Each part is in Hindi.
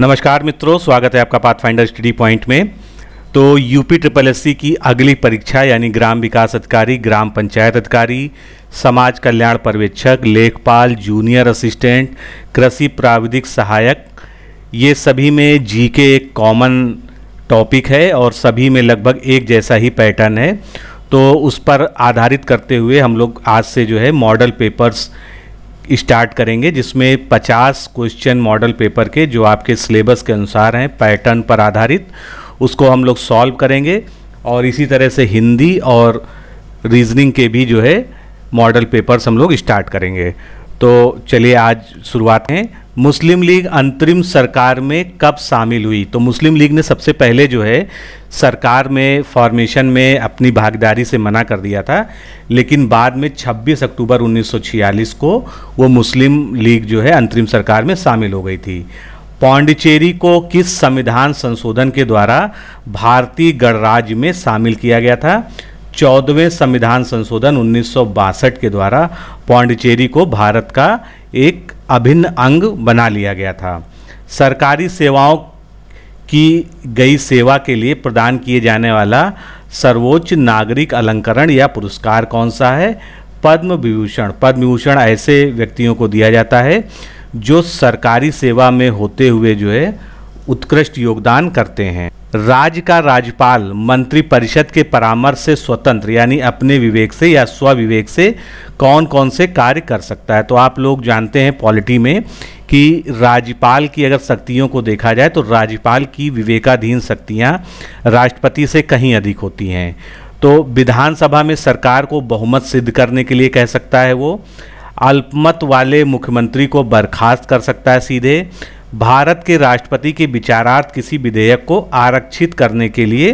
नमस्कार मित्रों स्वागत है आपका पाथफाइंडर स्टडी पॉइंट में तो यूपी ट्रिपल एस की अगली परीक्षा यानी ग्राम विकास अधिकारी ग्राम पंचायत अधिकारी समाज कल्याण पर्यवेक्षक लेखपाल जूनियर असिस्टेंट कृषि प्राविधिक सहायक ये सभी में जी के एक कॉमन टॉपिक है और सभी में लगभग एक जैसा ही पैटर्न है तो उस पर आधारित करते हुए हम लोग आज से जो है मॉडल पेपर्स स्टार्ट करेंगे जिसमें 50 क्वेश्चन मॉडल पेपर के जो आपके सिलेबस के अनुसार हैं पैटर्न पर आधारित उसको हम लोग सॉल्व करेंगे और इसी तरह से हिंदी और रीजनिंग के भी जो है मॉडल पेपर्स हम लोग स्टार्ट करेंगे तो चलिए आज शुरुआत है मुस्लिम लीग अंतरिम सरकार में कब शामिल हुई तो मुस्लिम लीग ने सबसे पहले जो है सरकार में फॉर्मेशन में अपनी भागीदारी से मना कर दिया था लेकिन बाद में 26 अक्टूबर 1946 को वो मुस्लिम लीग जो है अंतरिम सरकार में शामिल हो गई थी पौंडिचेरी को किस संविधान संशोधन के द्वारा भारतीय गणराज्य में शामिल किया गया था चौदहवें संविधान संशोधन उन्नीस के द्वारा पौंडचेरी को भारत का एक अभिन्न अंग बना लिया गया था सरकारी सेवाओं की गई सेवा के लिए प्रदान किए जाने वाला सर्वोच्च नागरिक अलंकरण या पुरस्कार कौन सा है पद्म विभूषण पद्म विभूषण ऐसे व्यक्तियों को दिया जाता है जो सरकारी सेवा में होते हुए जो है उत्कृष्ट योगदान करते हैं राज्य का राज्यपाल मंत्री परिषद के परामर्श से स्वतंत्र यानी अपने विवेक से या स्वविवेक से कौन कौन से कार्य कर सकता है तो आप लोग जानते हैं पॉलिटी में कि राज्यपाल की अगर शक्तियों को देखा जाए तो राज्यपाल की विवेकाधीन शक्तियाँ राष्ट्रपति से कहीं अधिक होती हैं तो विधानसभा में सरकार को बहुमत सिद्ध करने के लिए कह सकता है वो अल्पमत वाले मुख्यमंत्री को बर्खास्त कर सकता है सीधे भारत के राष्ट्रपति के विचारार्थ किसी विधेयक को आरक्षित करने के लिए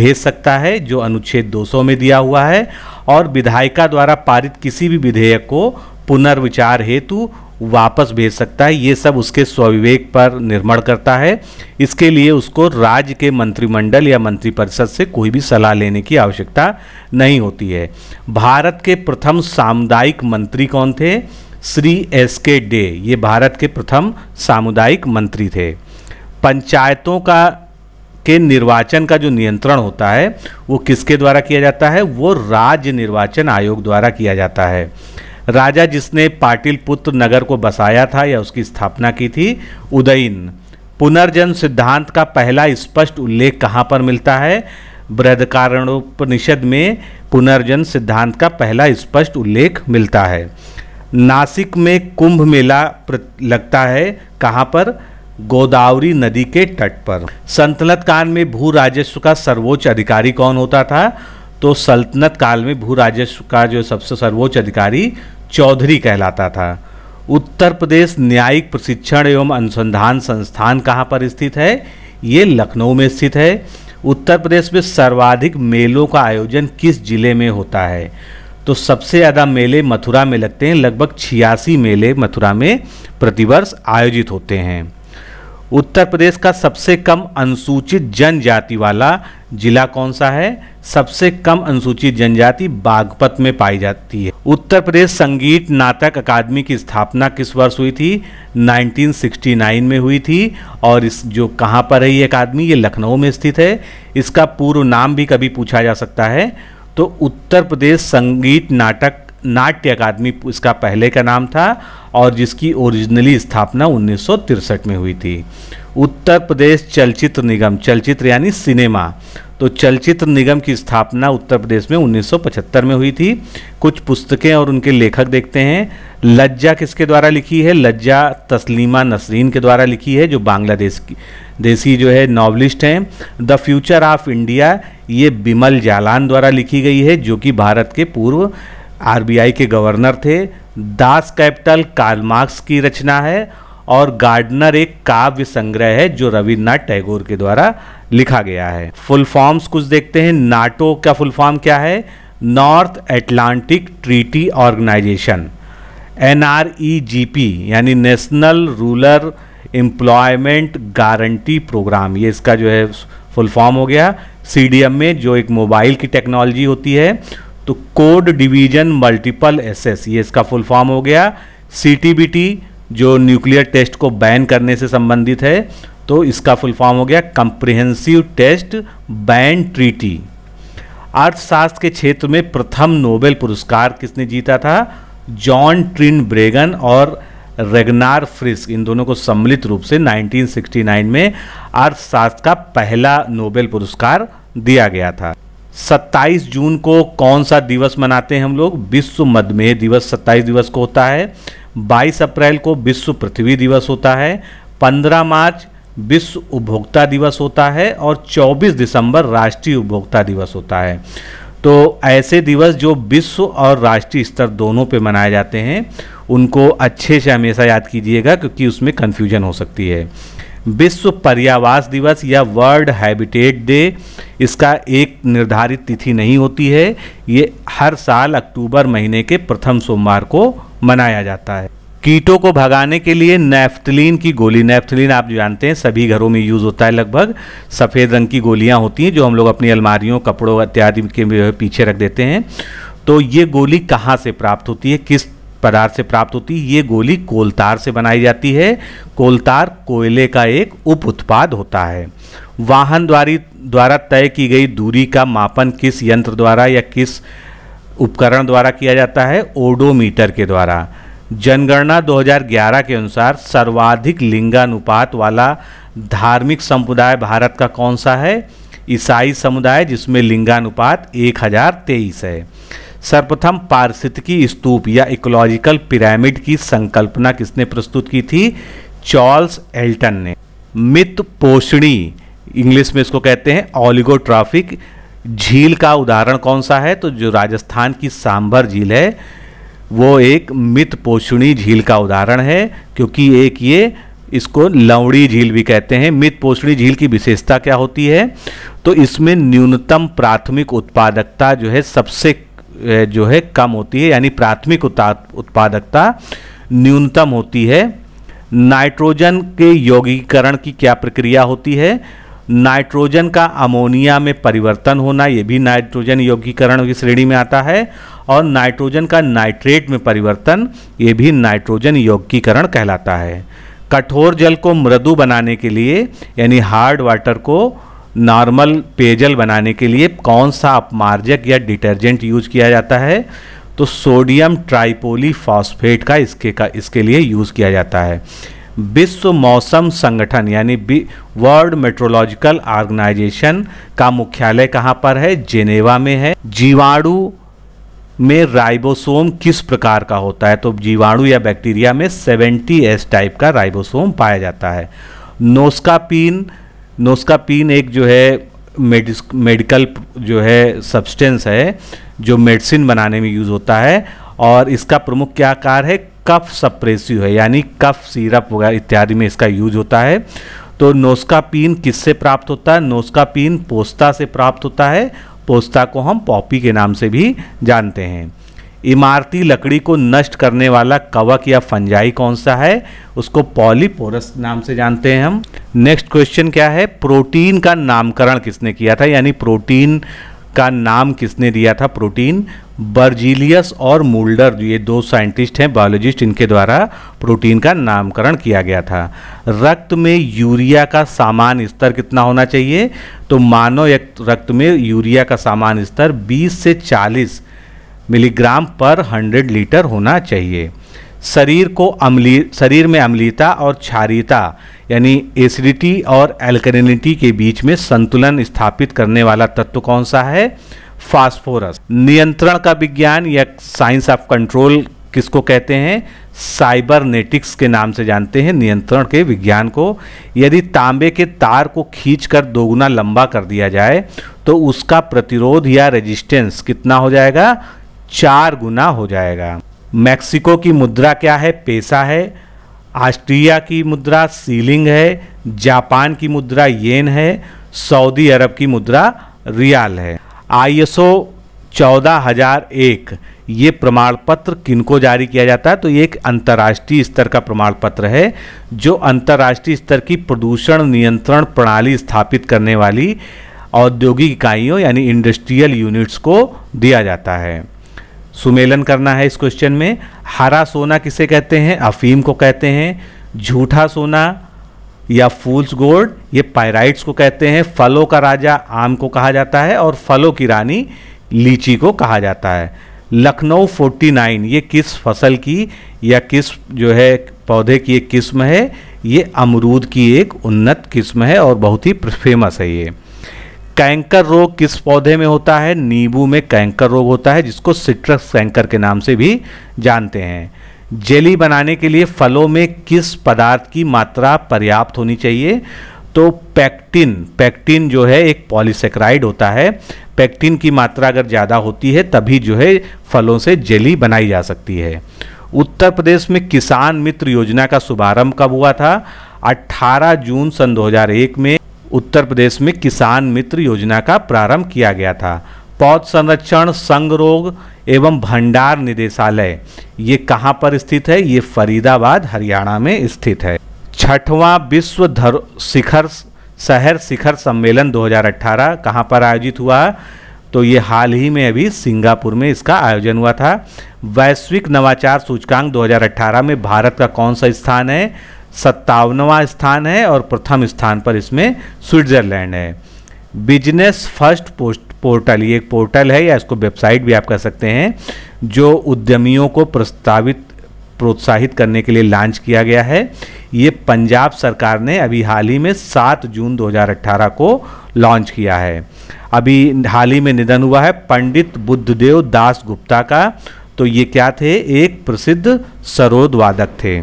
भेज सकता है जो अनुच्छेद 200 में दिया हुआ है और विधायिका द्वारा पारित किसी भी विधेयक को पुनर्विचार हेतु वापस भेज सकता है ये सब उसके स्वविवेक पर निर्भर करता है इसके लिए उसको राज्य के मंत्रिमंडल या मंत्रिपरिषद से कोई भी सलाह लेने की आवश्यकता नहीं होती है भारत के प्रथम सामुदायिक मंत्री कौन थे श्री एस के डे ये भारत के प्रथम सामुदायिक मंत्री थे पंचायतों का के निर्वाचन का जो नियंत्रण होता है वो किसके द्वारा किया जाता है वो राज्य निर्वाचन आयोग द्वारा किया जाता है राजा जिसने पाटिल पुत्र नगर को बसाया था या उसकी स्थापना की थी उदयन पुनर्जन सिद्धांत का पहला स्पष्ट उल्लेख कहाँ पर मिलता है बृहदकारणोपनिषद में पुनर्जन सिद्धांत का पहला स्पष्ट उल्लेख मिलता है नासिक में कुंभ मेला लगता है कहाँ पर गोदावरी नदी के तट पर सल्तनत काल में भू राजस्व का सर्वोच्च अधिकारी कौन होता था तो सल्तनत काल में भू राजस्व का जो सबसे सर्वोच्च अधिकारी चौधरी कहलाता था उत्तर प्रदेश न्यायिक प्रशिक्षण एवं अनुसंधान संस्थान कहाँ पर स्थित है ये लखनऊ में स्थित है उत्तर प्रदेश में सर्वाधिक मेलों का आयोजन किस जिले में होता है तो सबसे ज़्यादा मेले मथुरा में लगते हैं लगभग छियासी मेले मथुरा में प्रतिवर्ष आयोजित होते हैं उत्तर प्रदेश का सबसे कम अनुसूचित जनजाति वाला जिला कौन सा है सबसे कम अनुसूचित जनजाति बागपत में पाई जाती है उत्तर प्रदेश संगीत नाटक अकादमी की स्थापना किस वर्ष हुई थी 1969 में हुई थी और इस जो कहाँ पर है ये अकादमी ये लखनऊ में स्थित है इसका पूर्व नाम भी कभी पूछा जा सकता है तो उत्तर प्रदेश संगीत नाटक नाट्य अकादमी इसका पहले का नाम था और जिसकी ओरिजिनली स्थापना उन्नीस में हुई थी उत्तर प्रदेश चलचित्र निगम चलचित्र यानी सिनेमा तो चलचित्र निगम की स्थापना उत्तर प्रदेश में 1975 में हुई थी कुछ पुस्तकें और उनके लेखक देखते हैं लज्जा किसके द्वारा लिखी है लज्जा तस्लीमा नसरीन के द्वारा लिखी है जो बांग्लादेश की देसी जो है नॉवलिस्ट हैं द फ्यूचर ऑफ इंडिया ये बिमल जालान द्वारा लिखी गई है जो कि भारत के पूर्व आरबीआई के गवर्नर थे दास कैपिटल कार्ल मार्क्स की रचना है और गार्डनर एक काव्य संग्रह है जो रविन्द्रनाथ टैगोर के द्वारा लिखा गया है फुल फॉर्म्स कुछ देखते हैं नाटो का फुल फॉर्म क्या है North Atlantic Treaty Organization N R E G P यानी national rural employment guarantee programme ये इसका जो है फुल फॉर्म हो गया सी में जो एक मोबाइल की टेक्नोलॉजी होती है तो कोड डिवीजन मल्टीपल एस ये इसका फुल फॉर्म हो गया सी जो न्यूक्लियर टेस्ट को बैन करने से संबंधित है तो इसका फुल फॉर्म हो गया कंप्रिहेंसिव टेस्ट बैन ट्रीटी अर्थशास्त्र के क्षेत्र में प्रथम नोबेल पुरस्कार किसने जीता था जॉन ट्रिन ब्रेगन और रेगनार फ्रिस्क इन दोनों को सम्मिलित रूप से 1969 में अर्थशास्त्र का पहला नोबेल पुरस्कार दिया गया था 27 जून को कौन सा दिवस मनाते हैं हम लोग विश्व मधुमेह दिवस 27 दिवस को होता है 22 अप्रैल को विश्व पृथ्वी दिवस होता है 15 मार्च विश्व उपभोक्ता दिवस होता है और 24 दिसंबर राष्ट्रीय उपभोक्ता दिवस होता है तो ऐसे दिवस जो विश्व और राष्ट्रीय स्तर दोनों पे मनाए जाते हैं उनको अच्छे से हमेशा याद कीजिएगा क्योंकि उसमें कन्फ्यूजन हो सकती है विश्व पर्यावास दिवस या वर्ल्ड हैबिटेट डे इसका एक निर्धारित तिथि नहीं होती है ये हर साल अक्टूबर महीने के प्रथम सोमवार को मनाया जाता है कीटों को भगाने के लिए नेफ्थलीन की गोली नेफ्थलीन आप जानते हैं सभी घरों में यूज़ होता है लगभग सफ़ेद रंग की गोलियां होती हैं जो हम लोग अपनी अलमारियों कपड़ों इत्यादि के पीछे रख देते हैं तो ये गोली कहाँ से प्राप्त होती है किस पदार्थ से प्राप्त होती है ये गोली कोलतार से बनाई जाती है कोलतार कोयले का एक उप उत्पाद होता है वाहन द्वारी द्वारा तय की गई दूरी का मापन किस यंत्र द्वारा या किस उपकरण द्वारा किया जाता है ओडोमीटर के द्वारा जनगणना 2011 के अनुसार सर्वाधिक लिंगानुपात वाला धार्मिक समुदाय भारत का कौन सा है ईसाई समुदाय जिसमें लिंगानुपात एक है सर्वप्रथम पारिस्थितिकी स्तूप या इकोलॉजिकल पिरामिड की संकल्पना किसने प्रस्तुत की थी चार्ल्स एल्टन ने मित पोषणी इंग्लिश में इसको कहते हैं ऑलिगोट्राफिक झील का उदाहरण कौन सा है तो जो राजस्थान की सांभर झील है वो एक मित पोषणी झील का उदाहरण है क्योंकि एक ये इसको लवड़ी झील भी कहते हैं मित पोषणी झील की विशेषता क्या होती है तो इसमें न्यूनतम प्राथमिक उत्पादकता जो है सबसे जो है कम होती है यानी प्राथमिक उत्पादकता न्यूनतम होती है नाइट्रोजन के यौगीकरण की क्या प्रक्रिया होती है नाइट्रोजन का अमोनिया में परिवर्तन होना ये भी नाइट्रोजन यौगिकरण की श्रेणी में आता है और नाइट्रोजन का नाइट्रेट में परिवर्तन ये भी नाइट्रोजन यौगिकरण कहलाता है कठोर जल को मृदु बनाने के लिए यानी हार्ड वाटर को नॉर्मल पेयजल बनाने के लिए कौन सा अपमार्जक या डिटर्जेंट यूज किया जाता है तो सोडियम ट्राइपोली फॉस्फेट का इसके का इसके लिए यूज़ किया जाता है विश्व मौसम संगठन यानी वर्ल्ड मेट्रोलॉजिकल ऑर्गेनाइजेशन का मुख्यालय कहाँ पर है जेनेवा में है जीवाणु में राइबोसोम किस प्रकार का होता है तो जीवाणु या बैक्टीरिया में सेवेंटी एस टाइप का राइबोसोम पाया जाता है नोस्कापीन नोस्कापीन एक जो है मेडिकल जो है सब्सटेंस है जो मेडिसिन बनाने में यूज़ होता है और इसका प्रमुख क्या आकार है कफ सप्रेसिव है यानी कफ सिरप वगैरह इत्यादि में इसका यूज होता है तो नोस्कापीन किससे प्राप्त होता है नोस्कापीन पोस्ता से प्राप्त होता है पोस्ता को हम पॉपी के नाम से भी जानते हैं इमारती लकड़ी को नष्ट करने वाला कवक या फंजाई कौन सा है उसको पॉलीपोरस नाम से जानते हैं हम नेक्स्ट क्वेश्चन क्या है प्रोटीन का नामकरण किसने किया था यानी प्रोटीन का नाम किसने दिया था प्रोटीन बर्जीलियस और मोल्डर ये दो साइंटिस्ट हैं बायोलॉजिस्ट इनके द्वारा प्रोटीन का नामकरण किया गया था रक्त में यूरिया का सामान्य स्तर कितना होना चाहिए तो मानव रक्त में यूरिया का सामान्य स्तर 20 से 40 मिलीग्राम पर 100 लीटर होना चाहिए शरीर को अम्ली शरीर में अम्लीता और क्षारीता यानी एसिडिटी और एल्कलिनिटी के बीच में संतुलन स्थापित करने वाला तत्व कौन सा है फास्फोरस नियंत्रण का विज्ञान या साइंस ऑफ कंट्रोल किसको कहते हैं साइबरनेटिक्स के नाम से जानते हैं नियंत्रण के विज्ञान को यदि तांबे के तार को खींचकर दोगुना लंबा कर दिया जाए तो उसका प्रतिरोध या रेजिस्टेंस कितना हो जाएगा चार गुना हो जाएगा मैक्सिको की मुद्रा क्या है पैसा है ऑस्ट्रिया की मुद्रा सीलिंग है जापान की मुद्रा येन है सऊदी अरब की मुद्रा रियाल है आई एस ओ चौदह हजार एक ये प्रमाण पत्र किनको जारी किया जाता है तो ये एक अंतर्राष्ट्रीय स्तर का प्रमाण पत्र है जो अंतर्राष्ट्रीय स्तर की प्रदूषण नियंत्रण प्रणाली स्थापित करने वाली औद्योगिक इकाइयों यानी इंडस्ट्रियल यूनिट्स को दिया जाता है सुमेलन करना है इस क्वेश्चन में हरा सोना किसे कहते हैं अफीम को कहते हैं झूठा सोना या फूल्स गोल्ड ये पायराइट्स को कहते हैं फलों का राजा आम को कहा जाता है और फलों की रानी लीची को कहा जाता है लखनऊ 49 ये किस फसल की या किस जो है पौधे की एक किस्म है ये अमरूद की एक उन्नत किस्म है और बहुत ही फेमस है ये कैंकर रोग किस पौधे में होता है नींबू में कैंकर रोग होता है जिसको सिट्रस कैंकर के नाम से भी जानते हैं जेली बनाने के लिए फलों में किस पदार्थ की मात्रा पर्याप्त होनी चाहिए तो पैक्टिन पैक्टिन जो है एक पॉलीसेक्राइड होता है पैक्टिन की मात्रा अगर ज़्यादा होती है तभी जो है फलों से जेली बनाई जा सकती है उत्तर प्रदेश में किसान मित्र योजना का शुभारंभ कब हुआ था 18 जून सन 2001 में उत्तर प्रदेश में किसान मित्र योजना का प्रारंभ किया गया था पौध संरक्षण संग रोग एवं भंडार निदेशालय ये कहाँ पर स्थित है ये फरीदाबाद हरियाणा में स्थित है छठवां विश्व धर शिखर शहर शिखर सम्मेलन 2018 कहाँ पर आयोजित हुआ तो ये हाल ही में अभी सिंगापुर में इसका आयोजन हुआ था वैश्विक नवाचार सूचकांक 2018 में भारत का कौन सा स्थान है सत्तावनवा स्थान है और प्रथम स्थान पर इसमें स्विट्जरलैंड है बिजनेस फर्स्ट पोस्ट पोर्टल ये एक पोर्टल है या इसको वेबसाइट भी आप कह सकते हैं जो उद्यमियों को प्रस्तावित प्रोत्साहित करने के लिए लॉन्च किया गया है ये पंजाब सरकार ने अभी हाल ही में 7 जून 2018 को लॉन्च किया है अभी हाल ही में निधन हुआ है पंडित बुद्धदेव दास गुप्ता का तो ये क्या थे एक प्रसिद्ध सरोद वादक थे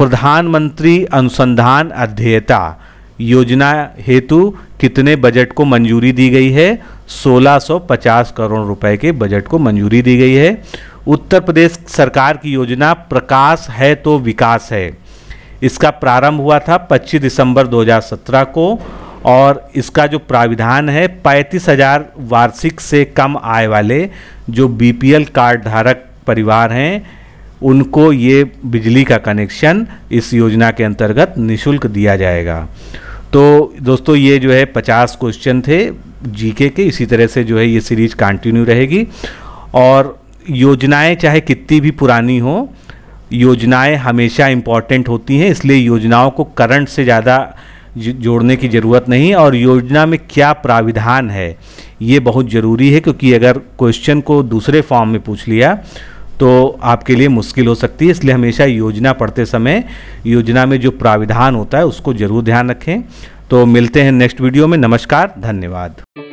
प्रधानमंत्री अनुसंधान अध्ययता योजना हेतु कितने बजट को मंजूरी दी गई है 1650 करोड़ रुपए के बजट को मंजूरी दी गई है उत्तर प्रदेश सरकार की योजना प्रकाश है तो विकास है इसका प्रारंभ हुआ था 25 दिसंबर 2017 को और इसका जो प्राविधान है पैंतीस हजार वार्षिक से कम आय वाले जो बीपीएल कार्ड धारक परिवार हैं उनको ये बिजली का कनेक्शन इस योजना के अंतर्गत निशुल्क दिया जाएगा तो दोस्तों ये जो है पचास क्वेश्चन थे जीके के इसी तरह से जो है ये सीरीज कंटिन्यू रहेगी और योजनाएं चाहे कितनी भी पुरानी हो योजनाएं हमेशा इम्पॉर्टेंट होती हैं इसलिए योजनाओं को करंट से ज़्यादा जोड़ने की ज़रूरत नहीं और योजना में क्या प्राविधान है ये बहुत ज़रूरी है क्योंकि अगर क्वेश्चन को दूसरे फॉर्म में पूछ लिया तो आपके लिए मुश्किल हो सकती है इसलिए हमेशा योजना पढ़ते समय योजना में जो प्राविधान होता है उसको जरूर ध्यान रखें तो मिलते हैं नेक्स्ट वीडियो में नमस्कार धन्यवाद